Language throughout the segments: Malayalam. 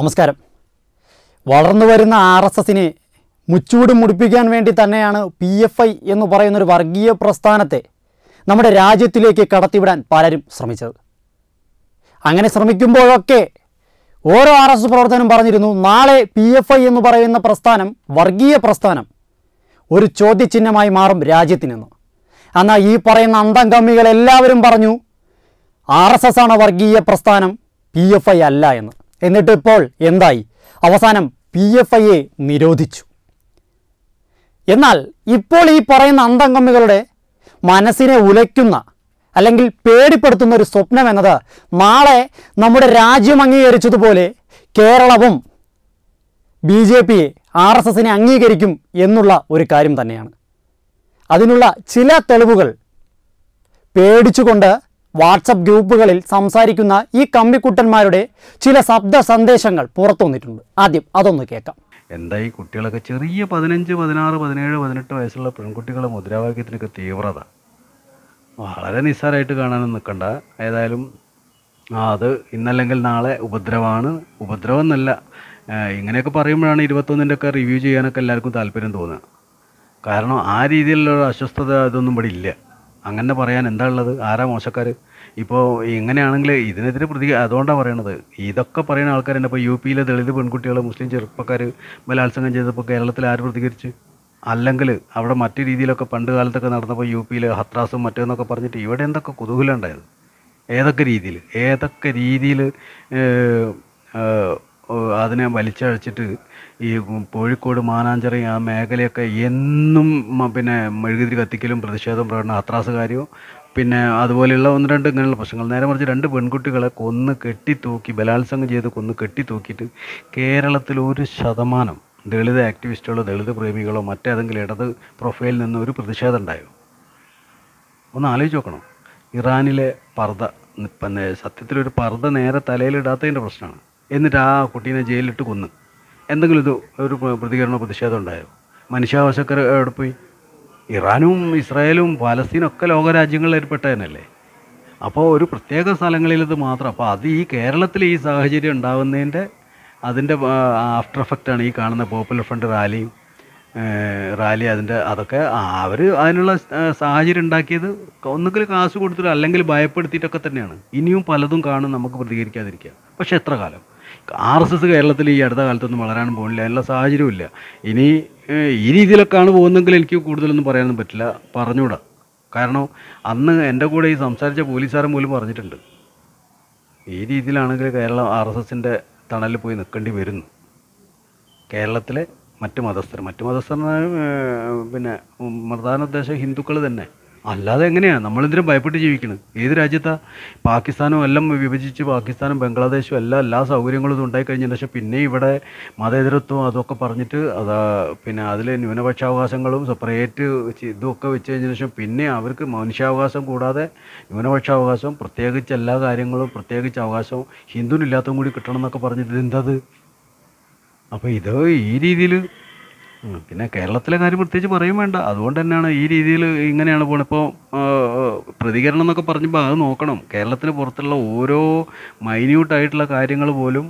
നമസ്കാരം വളർന്നു വരുന്ന ആർ എസ് എസിനെ മുച്ചൂട് മുടിപ്പിക്കാൻ വേണ്ടി തന്നെയാണ് പി എഫ് ഐ എന്ന് പറയുന്നൊരു വർഗീയ പ്രസ്ഥാനത്തെ നമ്മുടെ രാജ്യത്തിലേക്ക് കടത്തിവിടാൻ പലരും ശ്രമിച്ചത് അങ്ങനെ ശ്രമിക്കുമ്പോഴൊക്കെ ഓരോ ആർ എസ് പ്രവർത്തനം പറഞ്ഞിരുന്നു നാളെ പി എഫ് ഐ എന്ന് പറയുന്ന പ്രസ്ഥാനം വർഗീയ പ്രസ്ഥാനം ഒരു ചോദ്യചിഹ്നമായി മാറും രാജ്യത്തിനെന്ന് എന്നാൽ ഈ പറയുന്ന അന്തംഗമികൾ എല്ലാവരും പറഞ്ഞു ആർ എസ് എസ് ആണ് വർഗീയ പ്രസ്ഥാനം പി എഫ് ഐ അല്ല എന്ന് എന്നിട്ട് ഇപ്പോൾ എന്തായി അവസാനം പി എഫ് ഐയെ നിരോധിച്ചു എന്നാൽ ഇപ്പോൾ ഈ പറയുന്ന അന്തംഗമികളുടെ മനസ്സിനെ ഉലയ്ക്കുന്ന അല്ലെങ്കിൽ പേടിപ്പെടുത്തുന്ന ഒരു സ്വപ്നം എന്നത് നാളെ നമ്മുടെ രാജ്യം അംഗീകരിച്ചതുപോലെ കേരളവും ബി ജെ പിയെ ആർ എസ് എസിനെ അംഗീകരിക്കും എന്നുള്ള ഒരു കാര്യം തന്നെയാണ് അതിനുള്ള ചില തെളിവുകൾ പേടിച്ചുകൊണ്ട് വാട്സപ്പ് ഗ്രൂപ്പുകളിൽ സംസാരിക്കുന്ന ഈ കമ്പിക്കുട്ടന്മാരുടെ ചില ശബ്ദ സന്ദേശങ്ങൾ പുറത്തു വന്നിട്ടുണ്ട് ആദ്യം അതൊന്ന് കേൾക്കാം എന്താ ഈ കുട്ടികളൊക്കെ ചെറിയ പതിനഞ്ച് പതിനാറ് പതിനേഴ് പതിനെട്ട് വയസ്സുള്ള പെൺകുട്ടികളെ മുദ്രാവാക്യത്തിനൊക്കെ തീവ്രത വളരെ നിസ്സാരമായിട്ട് കാണാനും നിൽക്കണ്ട ഏതായാലും അത് ഇന്നല്ലെങ്കിൽ നാളെ ഉപദ്രവമാണ് ഉപദ്രവം എന്നല്ല ഇങ്ങനെയൊക്കെ പറയുമ്പോഴാണ് ഇരുപത്തൊന്നിൻ്റെ ഒക്കെ റിവ്യൂ ചെയ്യാനൊക്കെ എല്ലാവർക്കും താല്പര്യം തോന്നുക കാരണം ആ രീതിയിലുള്ള അസ്വസ്ഥത ഇതൊന്നും ഇവിടെ ഇല്ല അങ്ങനെ പറയാൻ എന്താ ഉള്ളത് ആരാ മോശക്കാർ ഇപ്പോൾ ഇങ്ങനെയാണെങ്കിൽ ഇതിനെതിരെ പ്രതി അതുകൊണ്ടാണ് പറയണത് ഇതൊക്കെ പറയുന്ന ആൾക്കാർ തന്നെ ഇപ്പോൾ യു പിയിലെ ദളിത് പെൺകുട്ടികൾ മുസ്ലിം ചെറുപ്പക്കാർ ബലാത്സംഗം ചെയ്തപ്പോൾ കേരളത്തിൽ ആര് പ്രതികരിച്ച് അല്ലെങ്കിൽ അവിടെ മറ്റു രീതിയിലൊക്കെ പണ്ട് കാലത്തൊക്കെ നടന്നപ്പോൾ യു പിയിൽ ഹത്രാസും മറ്റേന്നൊക്കെ പറഞ്ഞിട്ട് ഇവിടെ എന്തൊക്കെ കുതൂഹലം ഉണ്ടായത് ഏതൊക്കെ രീതിയിൽ ഏതൊക്കെ രീതിയിൽ അതിനെ വലിച്ചഴച്ചിട്ട് ഈ കോഴിക്കോട് മാനാഞ്ചിറ ആ മേഖലയൊക്കെ എന്നും പിന്നെ മെഴുകുതിരി കത്തിക്കലും പ്രതിഷേധം പ്രകടനം അത്രാസുകാരിയോ പിന്നെ അതുപോലെയുള്ള ഒന്ന് രണ്ട് ഇങ്ങനെയുള്ള പ്രശ്നങ്ങൾ നേരെ മറിച്ച് രണ്ട് പെൺകുട്ടികളെ കൊന്ന് കെട്ടിത്തൂക്കി ബലാത്സംഗം ചെയ്ത് കൊന്ന് കെട്ടിത്തൂക്കിയിട്ട് കേരളത്തിൽ ഒരു ശതമാനം ദളിത് ആക്ടിവിസ്റ്റുകളോ ദളിത് പ്രേമികളോ മറ്റേതെങ്കിലും ഇടത് പ്രൊഫൈലിൽ നിന്ന് ഒരു പ്രതിഷേധം ഉണ്ടായോ ഒന്ന് ആലോചിച്ച് നോക്കണം ഇറാനിലെ പർദ്ദ സത്യത്തിലൊരു പർദ്ദ നേരെ തലയിലിടാത്തതിൻ്റെ പ്രശ്നമാണ് എന്നിട്ട് ആ കുട്ടീനെ ജയിലിലിട്ട് കൊന്നു എന്തെങ്കിലും ഇത് ഒരു പ്രതികരണ പ്രതിഷേധം ഉണ്ടായോ മനുഷ്യാവകാശക്കാർ പോയി ഇറാനും ഇസ്രായേലും ഒക്കെ ലോകരാജ്യങ്ങളിൽ പെട്ട അപ്പോൾ ഒരു പ്രത്യേക സ്ഥലങ്ങളിലത് മാത്രം അപ്പോൾ അത് ഈ കേരളത്തിൽ ഈ സാഹചര്യം ഉണ്ടാകുന്നതിൻ്റെ അതിൻ്റെ ആഫ്റ്റർ എഫക്റ്റാണ് ഈ കാണുന്ന പോപ്പുലർ ഫ്രണ്ട് റാലിയും റാലി അതിൻ്റെ അതൊക്കെ അവർ അതിനുള്ള സാഹചര്യം ഉണ്ടാക്കിയത് ഒന്നുകിൽ കാശ് കൊടുത്തിട്ട് അല്ലെങ്കിൽ ഭയപ്പെടുത്തിയിട്ടൊക്കെ തന്നെയാണ് ഇനിയും പലതും കാണും നമുക്ക് പ്രതികരിക്കാതിരിക്കുക പക്ഷേ എത്ര കാലം ആർ എസ് എസ് കേരളത്തിൽ ഈ അടുത്ത കാലത്തൊന്നും വളരാനും പോകുന്നില്ല അതിനുള്ള സാഹചര്യമില്ല ഇനി ഈ രീതിയിലൊക്കെയാണ് പോകുന്നതെങ്കിൽ എനിക്ക് കൂടുതലൊന്നും പറയാനൊന്നും പറ്റില്ല പറഞ്ഞുകൂടാ കാരണം അന്ന് എൻ്റെ കൂടെ ഈ സംസാരിച്ച പോലീസുകാരൻ പോലും പറഞ്ഞിട്ടുണ്ട് ഈ രീതിയിലാണെങ്കിൽ കേരളം ആർ എസ് എസിൻ്റെ തണലിൽ പോയി നിൽക്കേണ്ടി വരുന്നു കേരളത്തിലെ മറ്റ് മതസ്ഥർ മറ്റ് മതസ്ഥർ പിന്നെ പ്രധാന ഉദ്ദേശം ഹിന്ദുക്കൾ തന്നെ അല്ലാതെ എങ്ങനെയാണ് നമ്മളെന്തിനും ഭയപ്പെട്ട് ജീവിക്കുന്നത് ഏത് രാജ്യത്താ പാകിസ്ഥാനും എല്ലാം വിഭജിച്ച് പാകിസ്ഥാനും ബംഗ്ലാദേശും എല്ലാം എല്ലാ സൗകര്യങ്ങളും ഉണ്ടായി കഴിഞ്ഞതിന് പക്ഷേ പിന്നെ ഇവിടെ മതേതരത്വം അതൊക്കെ പറഞ്ഞിട്ട് അതാ പിന്നെ അതിൽ ന്യൂനപക്ഷാവകാശങ്ങളും സെപ്പറേറ്റ് ഇതുമൊക്കെ വെച്ച് കഴിഞ്ഞതിന് ശേഷം പിന്നെ അവർക്ക് മനുഷ്യാവകാശം കൂടാതെ ന്യൂനപക്ഷാവകാശവും പ്രത്യേകിച്ച് എല്ലാ കാര്യങ്ങളും പ്രത്യേകിച്ച് അവകാശവും ഹിന്ദുവിനില്ലാത്തതും കൂടി കിട്ടണം എന്നൊക്കെ പറഞ്ഞിട്ട് ഇതെന്തത് അപ്പോൾ ഇത് ഈ രീതിയിൽ പിന്നെ കേരളത്തിലെ കാര്യം പ്രത്യേകിച്ച് പറയും വേണ്ട അതുകൊണ്ട് തന്നെയാണ് ഈ രീതിയിൽ ഇങ്ങനെയാണ് പോകുന്നത് ഇപ്പോൾ പ്രതികരണം എന്നൊക്കെ പറഞ്ഞപ്പോൾ അത് നോക്കണം കേരളത്തിന് പുറത്തുള്ള ഓരോ മൈന്യൂട്ടായിട്ടുള്ള കാര്യങ്ങൾ പോലും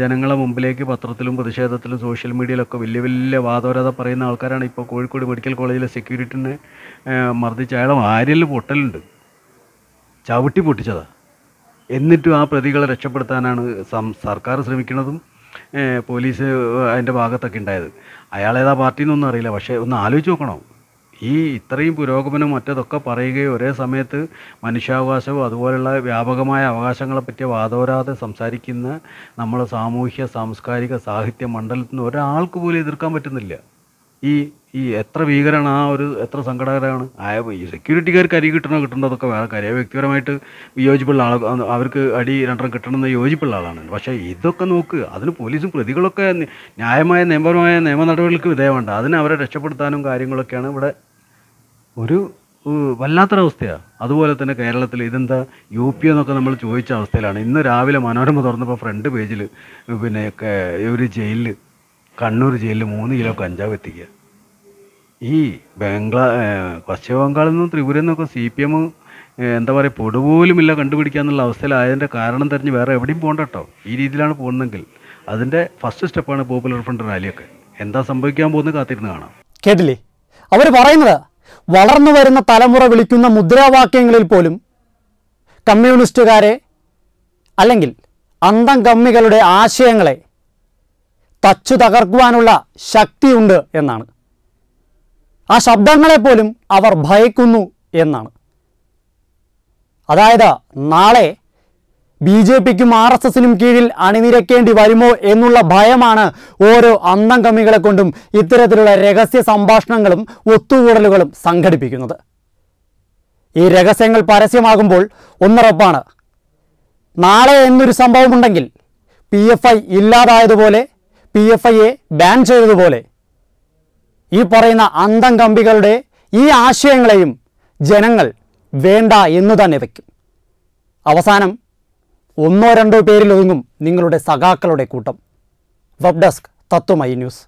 ജനങ്ങളെ മുമ്പിലേക്ക് പത്രത്തിലും പ്രതിഷേധത്തിലും സോഷ്യൽ മീഡിയയിലൊക്കെ വലിയ വലിയ വാദോരത പറയുന്ന ആൾക്കാരാണ് ഇപ്പോൾ കോഴിക്കോട് മെഡിക്കൽ കോളേജിലെ സെക്യൂരിറ്റിനെ മർദ്ദിച്ച അയാളെ ആര്യലിൽ പൊട്ടലുണ്ട് ചവിട്ടി പൊട്ടിച്ചതാണ് എന്നിട്ടും ആ പ്രതികളെ രക്ഷപ്പെടുത്താനാണ് സർക്കാർ ശ്രമിക്കുന്നതും പോലീസ് അതിൻ്റെ ഭാഗത്തൊക്കെ ഉണ്ടായത് അയാൾ ഏതാ എന്നൊന്നും അറിയില്ല പക്ഷേ ഒന്ന് ആലോചിച്ച് നോക്കണം ഈ ഇത്രയും പുരോഗമനം മറ്റതൊക്കെ പറയുകയും ഒരേ സമയത്ത് മനുഷ്യാവകാശവും അതുപോലുള്ള വ്യാപകമായ അവകാശങ്ങളെപ്പറ്റി വാദോരാതെ സംസാരിക്കുന്ന നമ്മളെ സാമൂഹ്യ സാംസ്കാരിക സാഹിത്യ മണ്ഡലത്തിൽ നിന്ന് ഒരാൾക്ക് പോലും എതിർക്കാൻ പറ്റുന്നില്ല ഈ ഈ എത്ര ഭീകരമാണ് ആ ഒരു എത്ര സങ്കടകരമാണ് ആയ ഈ സെക്യൂരിറ്റിക്കാർക്ക് അരി കിട്ടണോ അതൊക്കെ വേറെ കാര്യം വ്യക്തിപരമായിട്ട് യോജിപ്പുള്ള ആൾ അവർക്ക് അടി രണ്ടെണ്ണം കിട്ടണമെന്ന് യോജിപ്പുള്ള ആളാണ് പക്ഷേ ഇതൊക്കെ നോക്ക് അതിന് പോലീസും പ്രതികളൊക്കെ ന്യായമായ നിയമപരമായ നിയമ നടപടികൾക്ക് വിധേയമുണ്ട് അതിനെ അവരെ രക്ഷപ്പെടുത്താനും കാര്യങ്ങളൊക്കെയാണ് ഇവിടെ ഒരു വല്ലാത്തൊരവസ്ഥയാണ് അതുപോലെ തന്നെ കേരളത്തിൽ ഇതെന്താ യു പി എന്നൊക്കെ നമ്മൾ ചോദിച്ച അവസ്ഥയിലാണ് ഇന്ന് രാവിലെ മനോരമ തുറന്നപ്പോൾ ഫ്രണ്ട് പേജിൽ പിന്നെ ഒരു ജയിലിൽ കണ്ണൂർ ജയിലിൽ മൂന്ന് കിലോ കഞ്ചാവ് എത്തിക്കുക ഈ ബംഗ്ലാ പശ്ചിമ ബംഗാളിൽ നിന്നും ത്രിപുരയിൽ നിന്നൊക്കെ സി പി എം എന്താ പറയുക പൊടുപോലുമില്ല കണ്ടുപിടിക്കാന്നുള്ള അവസ്ഥയിലായതിൻ്റെ കാരണം തിരഞ്ഞ് വേറെ എവിടെയും പോകണ്ട കേട്ടോ ഈ രീതിയിലാണ് പോകുന്നതെങ്കിൽ അതിൻ്റെ ഫസ്റ്റ് സ്റ്റെപ്പാണ് പോപ്പുലർ ഫ്രണ്ട് റാലിയൊക്കെ എന്താ സംഭവിക്കാൻ പോകുന്നത് കാത്തിരുന്ന് കാണാം കേട്ടില്ലേ അവർ പറയുന്നത് വളർന്നു വരുന്ന തലമുറ വിളിക്കുന്ന മുദ്രാവാക്യങ്ങളിൽ പോലും കമ്മ്യൂണിസ്റ്റുകാരെ അല്ലെങ്കിൽ കമ്മികളുടെ ആശയങ്ങളെ തച്ചു തകർക്കുവാനുള്ള ശക്തിയുണ്ട് എന്നാണ് ആ ശബ്ദങ്ങളെപ്പോലും അവർ ഭയക്കുന്നു എന്നാണ് അതായത് നാളെ ബി ജെ പിക്കും ആർ എസ് എസിനും കീഴിൽ അണിനിരക്കേണ്ടി വരുമോ എന്നുള്ള ഭയമാണ് ഓരോ അന്തം കമ്മികളെ കൊണ്ടും ഇത്തരത്തിലുള്ള രഹസ്യ സംഭാഷണങ്ങളും ഒത്തുകൂടലുകളും സംഘടിപ്പിക്കുന്നത് ഈ രഹസ്യങ്ങൾ പരസ്യമാകുമ്പോൾ ഒന്നുറപ്പാണ് നാളെ എന്നൊരു സംഭവമുണ്ടെങ്കിൽ പി എഫ് ഐ ഇല്ലാതായതുപോലെ പി എഫ് ഐയെ ബാൻ ചെയ്തതുപോലെ ഈ പറയുന്ന അന്തം കമ്പികളുടെ ഈ ആശയങ്ങളെയും ജനങ്ങൾ വേണ്ട എന്നു തന്നെ വയ്ക്കും അവസാനം ഒന്നോ രണ്ടോ പേരിലൊതുങ്ങും നിങ്ങളുടെ സഖാക്കളുടെ കൂട്ടം വെബ് ഡെസ്ക് തത്വമൈ ന്യൂസ്